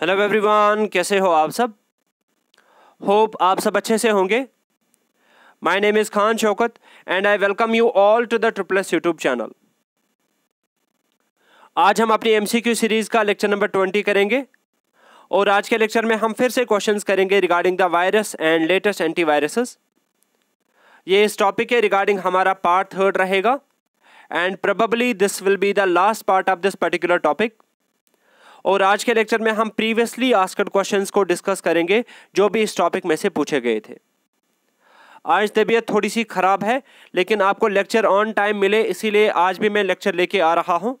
Hello everyone कैसे हो आप सब होप आप सब अच्छे से होंगे my name is Khan Shaukat and I welcome you all to the triples YouTube channel आज हम अपनी एमसीक्यू सीरीज़ का लेक्चर नंबर ट्वेंटी करेंगे और आज के लेक्चर में हम फिर से क्वेश्चंस करेंगे regarding the virus and latest antiviruses ये इस टॉपिक के रिगार्डिंग हमारा पार्ट थर्ड रहेगा and probably this will be the last part of this particular topic और आज के लेक्चर में हम प्रीवियसली आस्कड क्वेश्चंस को डिस्कस करेंगे जो भी इस टॉपिक में से पूछे गए थे आज तबीयत थोड़ी सी ख़राब है लेकिन आपको लेक्चर ऑन टाइम मिले इसीलिए आज भी मैं लेक्चर लेके आ रहा हूँ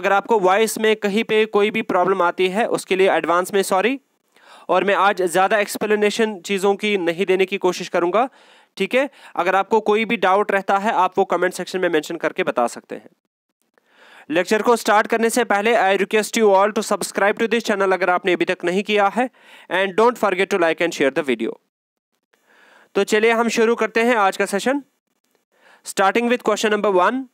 अगर आपको वॉइस में कहीं पे कोई भी प्रॉब्लम आती है उसके लिए एडवांस में सॉरी और मैं आज ज़्यादा एक्सप्लेनेशन चीज़ों की नहीं देने की कोशिश करूँगा ठीक है अगर आपको कोई भी डाउट रहता है आप वो कमेंट सेक्शन में मेंशन करके बता सकते हैं लेक्चर को स्टार्ट करने से पहले I request you all to subscribe to this channel अगर आपने अभी तक नहीं किया है and don't forget to like and share the video तो चलिए हम शुरू करते हैं आज का session starting with question number one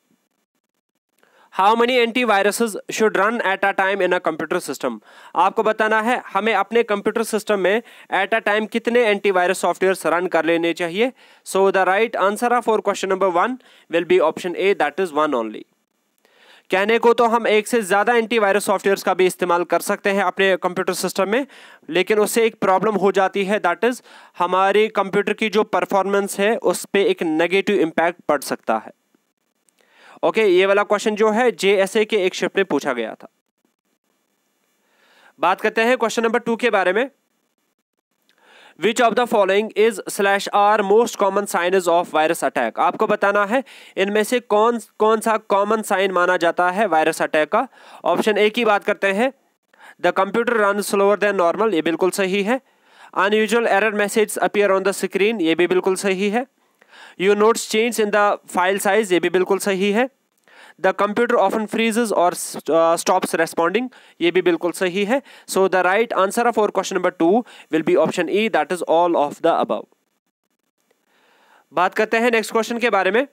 how many antiviruses should run at a time in a computer system आपको बताना है हमें अपने कंप्यूटर सिस्टम में एट अ टाइम कितने एंटीवायरस सॉफ्टवेयर रन कर लेने चाहिए so the right answer of our question number one will be option A that is one only कहने को तो हम एक से ज़्यादा एंटीवायरस सॉफ्टवेयर का भी इस्तेमाल कर सकते हैं अपने कंप्यूटर सिस्टम में लेकिन उससे एक प्रॉब्लम हो जाती है दैट इज़ हमारी कंप्यूटर की जो परफॉर्मेंस है उस पर एक नेगेटिव इम्पैक्ट पड़ सकता है ओके ये वाला क्वेश्चन जो है जे के एक शिफ्ट में पूछा गया था बात करते हैं क्वेश्चन नंबर टू के बारे में which of the following is slash are most common signs of virus attack आपको बताना है इनमें से कौन कौन सा कॉमन साइन माना जाता है वायरस अटैक का ऑप्शन ए की बात करते हैं the computer run slower than normal ये बिल्कुल सही है unusual error message appear on the screen ये भी बिल्कुल सही है you notes change in the file size ये भी बिल्कुल सही है द कंप्यूटर ऑफन फ्रीजेज और स्टॉप्स रेस्पॉन्डिंग ये भी बिल्कुल सही है so the right answer of our question number two will be option E that is all of the above बात करते हैं नेक्स्ट क्वेश्चन के बारे में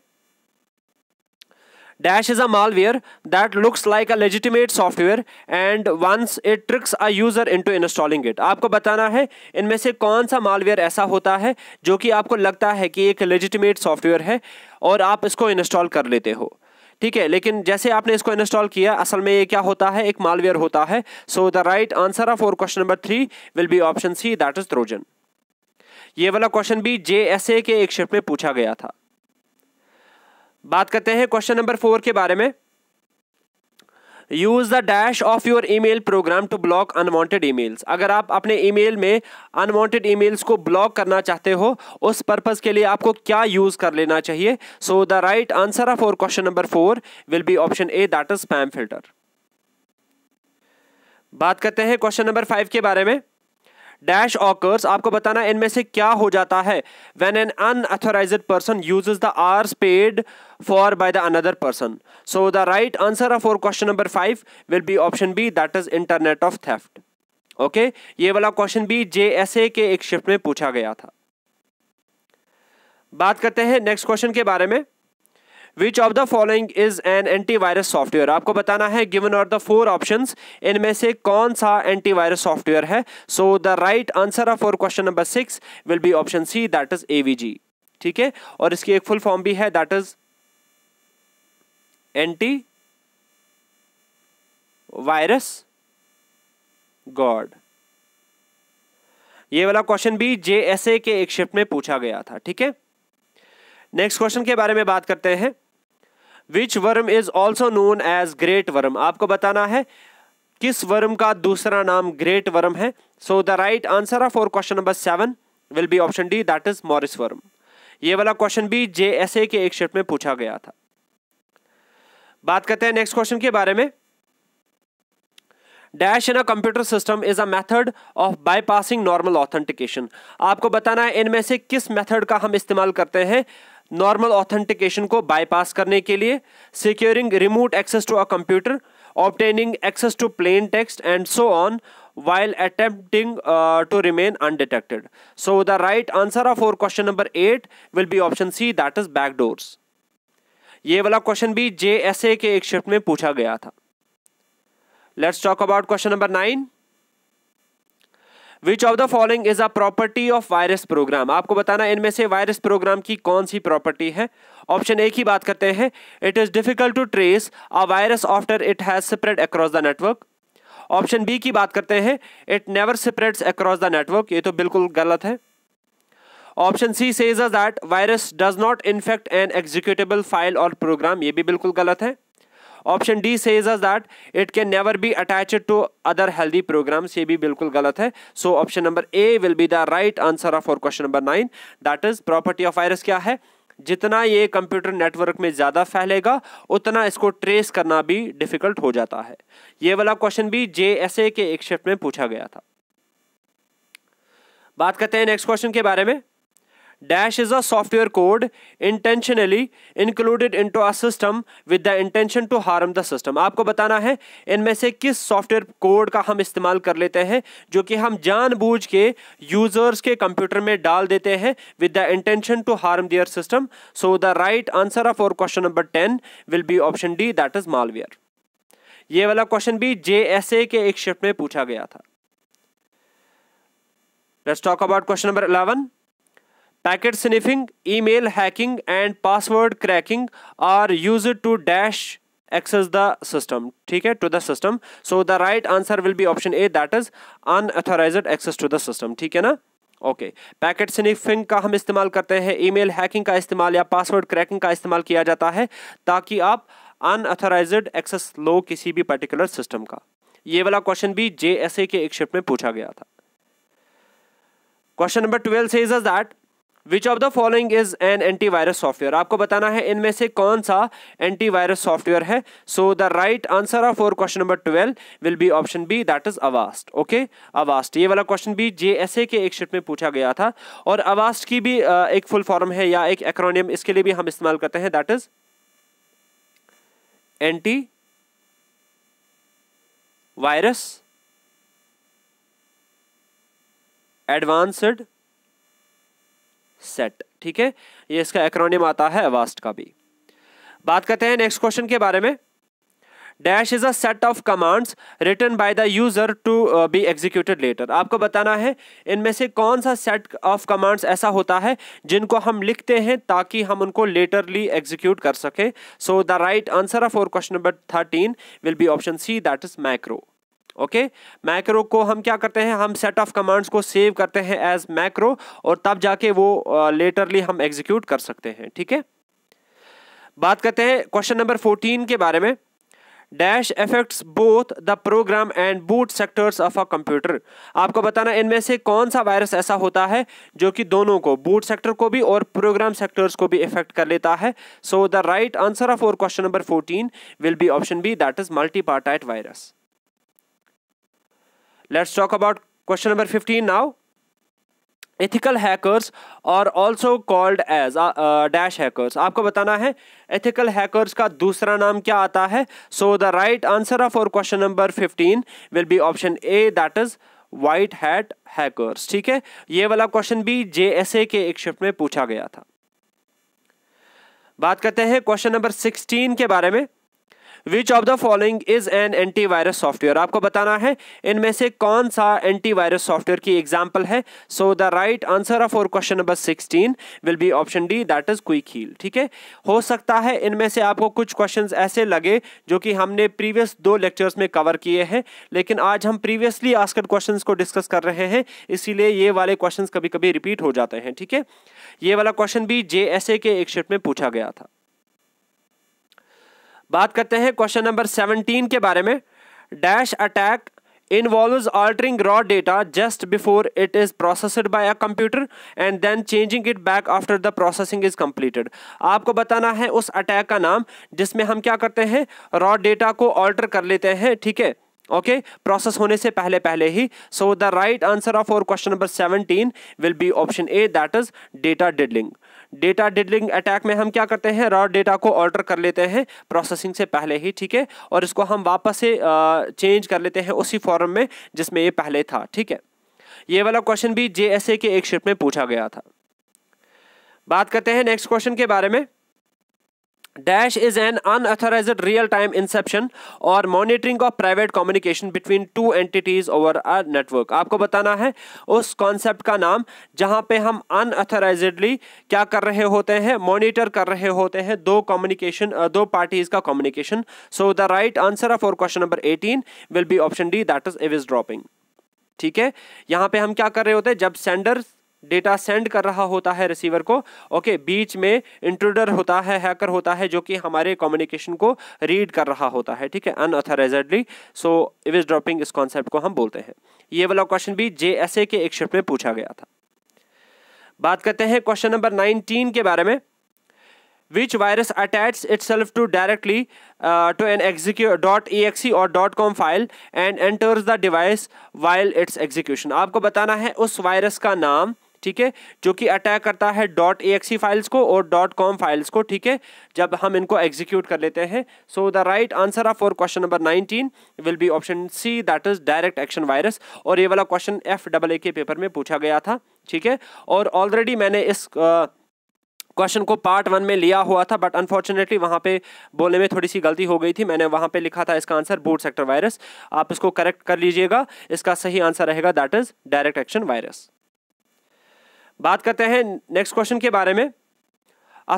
Dash is a malware that looks like a legitimate software and once it tricks a user into installing it. आपको बताना है इनमें से कौन सा malware ऐसा होता है जो कि आपको लगता है कि एक legitimate software है और आप इसको install कर लेते हो ठीक है लेकिन जैसे आपने इसको इंस्टॉल किया असल में ये क्या होता है एक मालवेयर होता है so the right answer of our question number three will be option C that is Trojan ये वाला क्वेश्चन भी जे के एक शिफ्ट में पूछा गया था बात करते हैं क्वेश्चन नंबर फोर के बारे में use the dash of your email program to block unwanted emails अगर आप अपने ईमेल में अनवांटेड ईमेल्स को ब्लॉक करना चाहते हो उस पर्पज़ के लिए आपको क्या यूज़ कर लेना चाहिए so the right answer of our question number four will be option A that is spam filter बात करते हैं क्वेश्चन नंबर फाइव के बारे में डैश ऑकर्स आपको बताना इनमें से क्या हो जाता है when an unauthorize person uses the ars paid for by the another person so the right answer of our question number five will be option B that is internet of theft okay ये वाला question भी जे के एक shift में पूछा गया था बात करते हैं नेक्स्ट क्वेश्चन के बारे में which of the following is an antivirus software आपको बताना है given are the four option इनमें से कौन सा एंटीवायरस सॉफ्टवेयर है so the right answer of our question number six will be option C that is G ठीक है और इसकी एक फुल फॉर्म भी है that is anti virus god ये वाला क्वेश्चन भी जेएसए के एक शिफ्ट में पूछा गया था ठीक है नेक्स्ट क्वेश्चन के बारे में बात करते हैं which worm is also known as great worm आपको बताना है किस वर्म का दूसरा नाम ग्रेट वर्म है so the right answer of our question number seven will be option D that is Morris worm ये वाला क्वेश्चन भी ए के एक शिफ्ट में पूछा गया था बात करते हैं नेक्स्ट क्वेश्चन के बारे में dash in a computer system is a method of bypassing normal authentication आपको बताना है इनमें से किस मेथड का हम इस्तेमाल करते हैं नॉर्मल ऑथेंटिकेशन को बाईपास करने के लिए securing remote access to a computer obtaining access to plain text and so on while attempting to remain undetected so the right answer of our question number eight will be option C that is backdoors ये वाला question भी जे के एक shift में पूछा गया था let's talk about question number nine which of the following is a property of virus program आपको बताना इनमें से वायरस प्रोग्राम की कौन सी प्रॉपर्टी है ऑप्शन ए की बात करते हैं it is difficult to trace a virus after it has spread across the network option B की बात करते हैं it never spreads across the network ये तो बिल्कुल गलत है option C says that virus does not infect an executable file or program ये भी बिल्कुल गलत है option D says us that it can never be attached to other healthy programs ये भी बिल्कुल गलत है so option number A will be the right answer of our question number nine that is property of virus क्या है जितना ये computer network में ज़्यादा फैलेगा उतना इसको ट्रेस करना भी डिफिकल्ट हो जाता है ये वाला क्वेश्चन भी जे के एक शिफ्ट में पूछा गया था बात करते हैं नेक्स्ट क्वेश्चन के बारे में Dash is a software code intentionally included into a system with the intention to harm the system आपको बताना है इनमें से किस सॉफ्टवेयर कोड का हम इस्तेमाल कर लेते हैं जो कि हम जान जानबूझ के यूजर्स के कंप्यूटर में डाल देते हैं with the intention to harm their system so the right answer of our question number ten will be option D that is malware ये वाला क्वेश्चन भी जे एस ए के एक शिफ्ट में पूछा गया था let's talk about question number eleven packet sniffing email hacking and password cracking are use to dash access the system ठीक है to the system so the right answer will be option A that is unauthorize access to the system ठीक है ना okay packet sniffing का हम इस्तेमाल करते हैं ई मेल हैकिंग का इस्तेमाल या पासवर्ड क्रैकिंग का इस्तेमाल किया जाता है ताकि आप अनऑथोराइज एक्सेस लो किसी भी पर्टिकुलर सिस्टम का ये वाला क्वेश्चन भी जे एस ए के एक शिफ्ट में पूछा गया था क्वेश्चन नंबर ट्वेल्व से is that which of the following is an antivirus software आपको बताना है इनमें से कौन सा एंटीवायरस सॉफ्टवेयर है so the right answer of four question number twelve will be option B that is Avast okay Avast ये वाला क्वेश्चन भी जे एस ए के एक शिफ्ट में पूछा गया था और अवास्ट की भी एक फुल फॉर्म है या एक एक्रोनियम इसके लिए भी हम इस्तेमाल करते हैं that is anti antivirus advanced set ठीक है ये इसका एक्रोनिम आता है अवास्ट का भी बात करते हैं नेक्स्ट क्वेश्चन के बारे में dash is a set of commands return by the user to be executed later आपको बताना है इनमें से कौन सा सेट ऑफ कमांड्स ऐसा होता है जिनको हम लिखते हैं ताकि हम उनको लेटरली एग्जीक्यूट कर सकें so the right answer of our question number thirteen will be option C that is macro okay macro को हम क्या करते हैं हम सेट ऑफ कमांड्स को सेव करते हैं एज मैक्रो और तब जाके वो लेटरली uh, हम एग्जीक्यूट कर सकते हैं ठीक है बात करते हैं क्वेश्चन नंबर फोर्टीन के बारे में dash affects both the program and boot sectors of a computer आपको बताना इनमें से कौन सा वायरस ऐसा होता है जो कि दोनों को बूट सेक्टर को भी और प्रोग्राम सेक्टर्स को भी इफेक्ट कर लेता है so the right answer of our question number fourteen will be option B that is multipartite virus let's talk about question number fifteen now ethical hackers are also called as dash hackers आपको बताना है ethical hackers का दूसरा नाम क्या आता है so the right answer of our question number fifteen will be option A that is white hat hackers ठीक है ये वाला क्वेश्चन भी जे एस ए के एक शिफ्ट में पूछा गया था बात करते हैं क्वेश्चन नंबर सिक्सटीन के बारे में which of the following is an antivirus software आपको बताना है इनमें से कौन सा एंटीवायरस सॉफ्टवेयर की एग्जाम्पल है so the right answer of our question number sixteen will be option D that is Quick Heal ठीक है हो सकता है इनमें से आपको कुछ क्वेश्चन ऐसे लगे जो कि हमने प्रीवियस दो लेक्चर्स में कवर किए हैं लेकिन आज हम प्रीवियसली आस्कड क्वेश्चन को डिस्कस कर रहे हैं इसीलिए ये वाले क्वेश्चन कभी कभी रिपीट हो जाते हैं ठीक है ये वाला क्वेश्चन भी जे के एक शिफ्ट में पूछा गया था बात करते हैं क्वेश्चन नंबर सेवनटीन के बारे में dash attack involve altering raw data just before it is processed by a computer and then changing it back after the processing is completed आपको बताना है उस अटैक का नाम जिसमें हम क्या करते हैं रॉ डेटा को ऑल्टर कर लेते हैं ठीक है ओके प्रोसेस होने से पहले पहले ही so the right answer of our question number seventeen will be option A that is data diddling data diddling attack में हम क्या करते हैं रॉ डेटा को ऑल्टर कर लेते हैं प्रोसेसिंग से पहले ही ठीक है और इसको हम वापस से चेंज कर लेते हैं उसी फॉर्म में जिसमें ये पहले था ठीक है ये वाला क्वेश्चन भी जे के एक शिफ्ट में पूछा गया था बात करते हैं नेक्स्ट क्वेश्चन के बारे में dash is an unauthorize real time inception or monitoring of private communication between two entities over a network आपको बताना है उस कॉन्सेप्ट का नाम जहां पे हम अनऑथोराइजली क्या कर रहे होते हैं मॉनिटर कर रहे होते हैं दो कम्युनिकेशन दो पार्टीज का communication so the right answer of our question number eighteen will be option D that is eavesdropping ठीक है यहाँ पे हम क्या कर रहे होते हैं जब सेंडर डेटा सेंड कर रहा होता है रिसीवर को ओके बीच में इंट्रूडर होता है हैकर होता है जो कि हमारे कम्युनिकेशन को रीड कर रहा होता है ठीक है अनऑथराइजली सो इवेज ड्रॉपिंग इस कॉन्सेप्ट को हम बोलते हैं ये वाला क्वेश्चन भी जे के एक शिफ्ट में पूछा गया था बात करते हैं क्वेश्चन नंबर नाइनटीन के बारे में which virus itself to directly to an exe dot E X E or dot com file and enters the device while its execution आपको बताना है उस वायरस का नाम ठीक है जो कि अटैक करता है डॉट ए फाइल्स को और डॉट कॉम फाइल्स को ठीक है जब हम इनको एग्जीक्यूट कर लेते हैं so the right answer of our question number nineteen will be option C that is direct action virus और ये वाला क्वेश्चन एफ डबल ए के पेपर में पूछा गया था ठीक है और ऑलरेडी मैंने इस आ, क्वेश्चन को पार्ट वन में लिया हुआ था बट अनफॉर्चुनेटली वहाँ पे बोलने में थोड़ी सी गलती हो गई थी मैंने वहाँ पे लिखा था इसका आंसर बूट सेक्टर वायरस आप इसको करेक्ट कर लीजिएगा इसका सही आंसर रहेगा that is direct action virus बात करते हैं नेक्स्ट क्वेश्चन के बारे में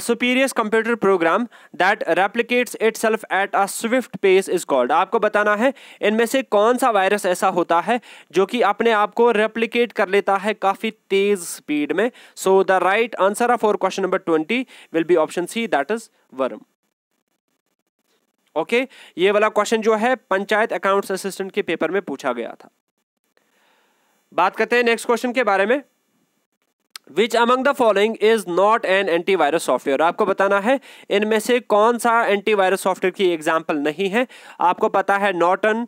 spurious computer program that replicates itself at a swift pace is called आपको बताना है इनमें से कौन सा वायरस ऐसा होता है जो कि अपने आप को रेप्लिकेट कर लेता है काफ़ी तेज स्पीड में so the right answer of our question number twenty will be option C that is worm okay ये वाला क्वेश्चन जो है पंचायत अकाउंट्स असिस्टेंट के पेपर में पूछा गया था बात करते हैं नेक्स्ट क्वेश्चन के बारे में which among the following is not an antivirus software आपको बताना है इनमें से कौन सा एंटीवायरस सॉफ्टवेयर की एग्जाम्पल नहीं है आपको पता है Norton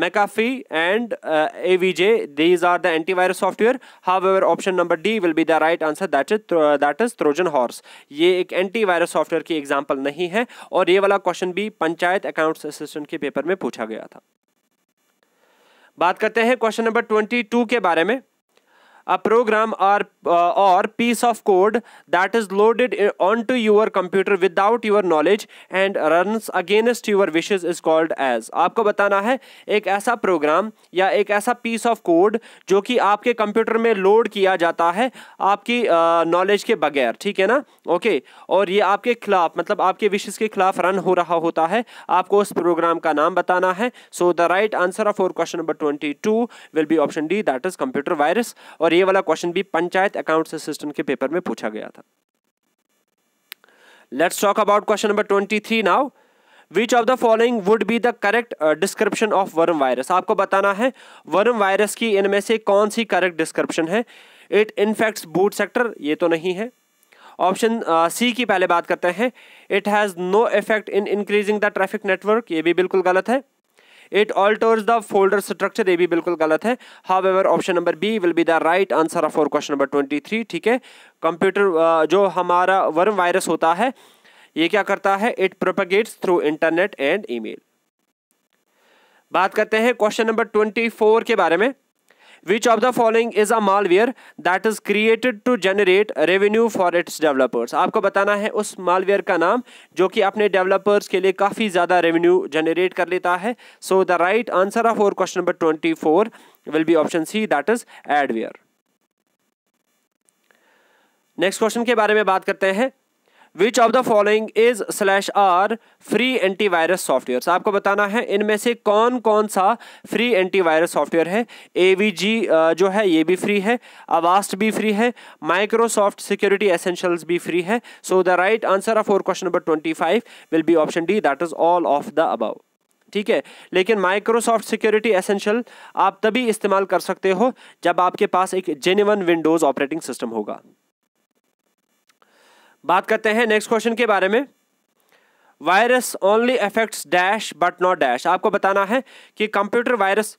McAfee and A V G these are the antivirus software however option number D will be the right answer that is that is Trojan horse ये एक एंटीवायरस सॉफ्टवेयर की example नहीं है और ये वाला क्वेश्चन भी panchayat account assistant के पेपर में पूछा गया था बात करते हैं क्वेश्चन नंबर ट्वेंटी टू के बारे में a program or uh, or piece of code that is loaded uh, onto your computer without your knowledge and runs against your wishes is called as आपको बताना है एक ऐसा प्रोग्राम या एक ऐसा पीस ऑफ कोड जो कि आपके कंप्यूटर में लोड किया जाता है आपकी नॉलेज uh, के बगैर ठीक है ना ओके okay. और ये आपके खिलाफ मतलब आपके विशेष के खिलाफ रन हो रहा होता है आपको उस प्रोग्राम का नाम बताना है so the right answer of our question number twenty two will be option D that is computer virus और और ये वाला क्वेश्चन भी पंचायत अकाउंट असिस्टेंट के पेपर में पूछा गया था let's talk about question number twenty three now which of the following would be the correct description of worm virus आपको बताना है वर्म वायरस की इनमें से कौन सी करेक्ट डिस्क्रिप्शन है इट इन्फेक्ट्स बूट सेक्टर ये तो नहीं है ऑप्शन सी uh, की पहले बात करते हैं it has no effect in increasing the traffic network ये भी बिल्कुल गलत है it alters the folder structure ये भी बिल्कुल गलत है ever option number B will be the right answer our question number twenty three ठीक है कंप्यूटर जो हमारा वर्म वायरस होता है ये क्या करता है it propagates through internet and email बात करते हैं क्वेश्चन नंबर ट्वेंटी फोर के बारे में Which of the following is a malware that is created to generate revenue for its developers? आपको बताना है उस malware का नाम जो कि अपने developers के लिए काफ़ी ज़्यादा revenue generate कर लेता है So the right answer of our question number 24 will be option C that is adware. Next question के बारे में बात करते हैं which of the following is slash are free antivirus software आपको बताना है इनमें से कौन कौन सा फ्री एंटीवायरस सॉफ्टवेयर है ए वी जी जो है ये भी फ्री है अवास्ट भी फ्री है माइक्रोसॉफ्ट सिक्योरिटी एसेंशियल्स भी फ्री है so the right answer of our question number twenty five will be option D that is all of the above ठीक है लेकिन माइक्रोसॉफ्ट सिक्योरिटी एसेंशियल आप तभी इस्तेमाल कर सकते हो जब आपके पास एक जेन्यन विंडोज़ ऑपरेटिंग सिस्टम होगा बात करते हैं नेक्स्ट क्वेश्चन के बारे में virus only affects dash but not dash आपको बताना है कि कंप्यूटर वायरस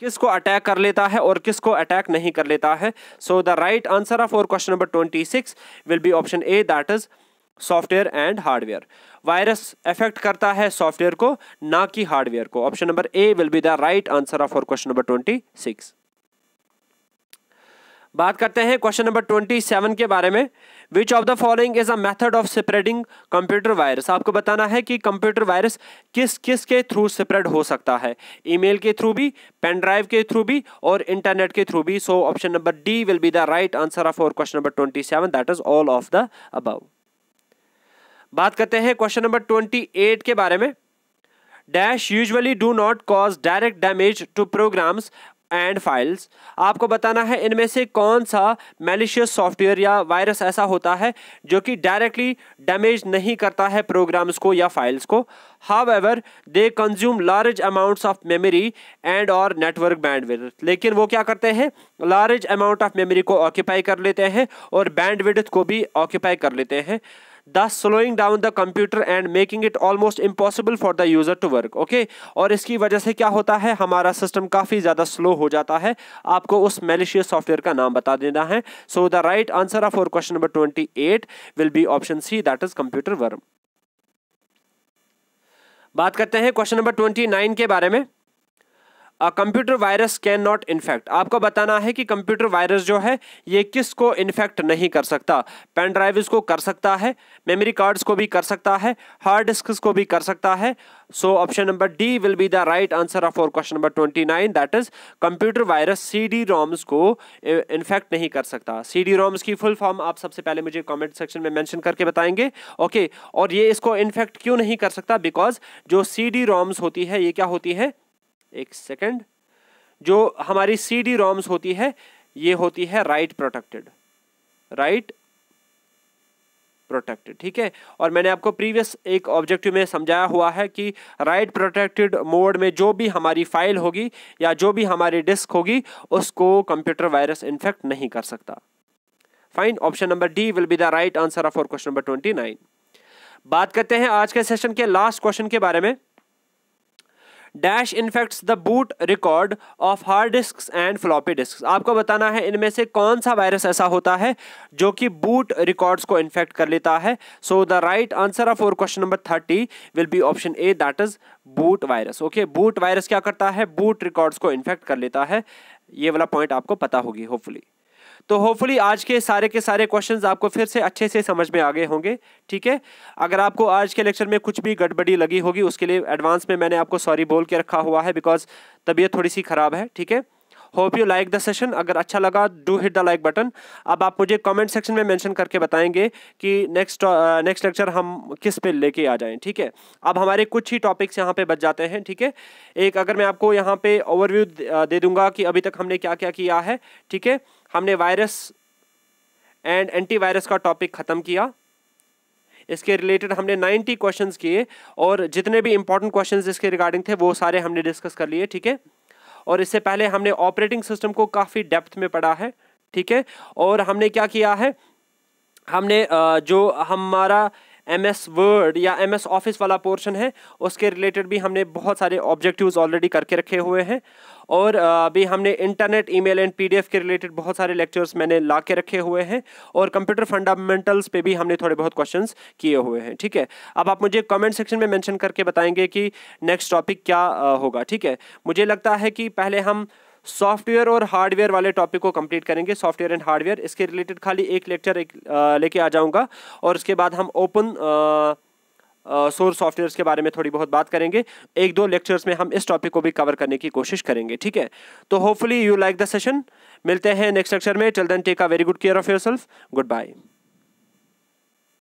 किसको अटैक कर लेता है और किसको अटैक नहीं कर लेता है so the right answer of our question number twenty six will be option A that is software and hardware virus affect करता है सॉफ्टवेयर को ना कि हार्डवेयर को option number A will be the right answer of our question number twenty six बात करते हैं question number twenty seven के बारे में which of the following is a method of spreading computer virus आपको बताना है कि कंप्यूटर वायरस किस किस के थ्रू स्प्रेड हो सकता है ईमेल के थ्रू भी पेन ड्राइव के थ्रू भी और इंटरनेट के थ्रू भी so option number D will be the right answer of our question number twenty seven that is all of the above बात करते हैं क्वेश्चन नंबर ट्वेंटी एट के बारे में dash usually do not cause direct damage to programs and files आपको बताना है इनमें से कौन सा मेलिशियस सॉफ्टवेयर या वायरस ऐसा होता है जो कि डायरेक्टली डैमेज नहीं करता है प्रोग्राम्स को या फाइल्स को however they consume large amounts of memory and और नेटवर्क बैंडविड्थ लेकिन वो क्या करते हैं लार्ज अमाउंट ऑफ मेमोरी को ऑक्यूपाई कर लेते हैं और बैंडविड्थ को भी ऑक्यूपाई कर लेते हैं thus slowing down the computer and making it almost impossible for the user to work okay और इसकी वजह से क्या होता है हमारा सिस्टम काफ़ी ज़्यादा स्लो हो जाता है आपको उस मेलिशियस सॉफ्टवेयर का नाम बता देना है so the right answer of our question number twenty eight will be option C that is computer worm बात करते हैं क्वेश्चन नंबर ट्वेंटी नाइन के बारे में computer virus can not infect आपको बताना है कि कंप्यूटर वायरस जो है ये किस को इन्फेक्ट नहीं कर सकता पेन ड्राइव को कर सकता है मेमोरी कार्ड्स को भी कर सकता है हार्ड डिस्क को भी कर सकता है so option number D will be the right answer of our question number twenty nine that is computer virus C D ROMs को इन्फेक्ट eh, नहीं कर सकता सी डी रोम्स की फुल फॉर्म आप सबसे पहले मुझे कॉमेंट सेक्शन में मैंशन करके बताएंगे ओके okay, और ये इसको इन्फेक्ट क्यों नहीं कर सकता बिकॉज जो सी डी रोम्स होती है ये क्या होती है एक सेकंड जो हमारी सी डी रोम्स होती है ये होती है राइट प्रोटेक्टेड राइट प्रोटेक्टेड ठीक है और मैंने आपको प्रीवियस एक ऑब्जेक्टिव में समझाया हुआ है कि राइट प्रोटेक्टेड मोड में जो भी हमारी फाइल होगी या जो भी हमारी डिस्क होगी उसको कंप्यूटर वायरस इन्फेक्ट नहीं कर सकता fine option number D will be the right answer of our question number twenty nine बात करते हैं आज के सेशन के लास्ट क्वेश्चन के बारे में dash infects the boot record of hard disk and floppy disk आपको बताना है इनमें से कौन सा वायरस ऐसा होता है जो कि बूट रिकॉर्ड्स को इन्फेक्ट कर लेता है so the right answer of our question number thirty will be option A that is boot virus okay boot virus क्या करता है बूट रिकॉर्ड्स को इन्फेक्ट कर लेता है ये वाला पॉइंट आपको पता होगी होपफुली तो होपफुली आज के सारे के सारे क्वेश्चंस आपको फिर से अच्छे से समझ में आ गए होंगे ठीक है अगर आपको आज के लेक्चर में कुछ भी गड़बड़ी लगी होगी उसके लिए एडवांस में मैंने आपको सॉरी बोल के रखा हुआ है बिकॉज तबीयत थोड़ी सी ख़राब है ठीक है hope you like the session अगर अच्छा लगा do hit the like button अब आप मुझे कमेंट सेक्शन में मेंशन करके बताएंगे कि नेक्स्ट नेक्स्ट लेक्चर हम किस पे लेके आ जाएं ठीक है अब हमारे कुछ ही टॉपिक्स यहाँ पे बच जाते हैं ठीक है एक अगर मैं आपको यहाँ पे ओवरव्यू uh, दे दूंगा कि अभी तक हमने क्या क्या किया है ठीक है हमने वायरस एंड एंटीवायरस का टॉपिक ख़त्म किया इसके रिलेटेड हमने 90 क्वेश्चंस किए और जितने भी इंपॉर्टेंट क्वेश्चंस इसके रिगार्डिंग थे वो सारे हमने डिस्कस कर लिए ठीक है और इससे पहले हमने ऑपरेटिंग सिस्टम को काफ़ी डेप्थ में पढ़ा है ठीक है और हमने क्या किया है हमने जो हमारा एम एस वर्ड या एम एस ऑफिस वाला पोर्शन है उसके रिलेटेड भी हमने बहुत सारे ऑब्जेक्टिव्स ऑलरेडी करके रखे हुए हैं और अभी हमने इंटरनेट ईमेल एंड पीडीएफ के रिलेटेड बहुत सारे लेक्चर्स मैंने ला के रखे हुए हैं और कंप्यूटर फंडामेंटल्स पे भी हमने थोड़े बहुत क्वेश्चन किए हुए हैं ठीक है अब आप मुझे कमेंट सेक्शन में मैंशन करके बताएंगे कि नेक्स्ट टॉपिक क्या होगा ठीक है मुझे लगता है कि पहले हम सॉफ्टवेयर और हार्डवेयर वाले टॉपिक को कंप्लीट करेंगे सॉफ्टवेयर एंड हार्डवेयर इसके रिलेटेड खाली एक लेक्चर एक लेके आ जाऊंगा और उसके बाद हम ओपन सोर्स सॉफ्टवेयर के बारे में थोड़ी बहुत बात करेंगे एक दो लेक्चर्स में हम इस टॉपिक को भी कवर करने की कोशिश करेंगे ठीक है तो hopefully you like the session मिलते हैं नेक्स्ट लेक्चर में चल then take a very good care of yourself good bye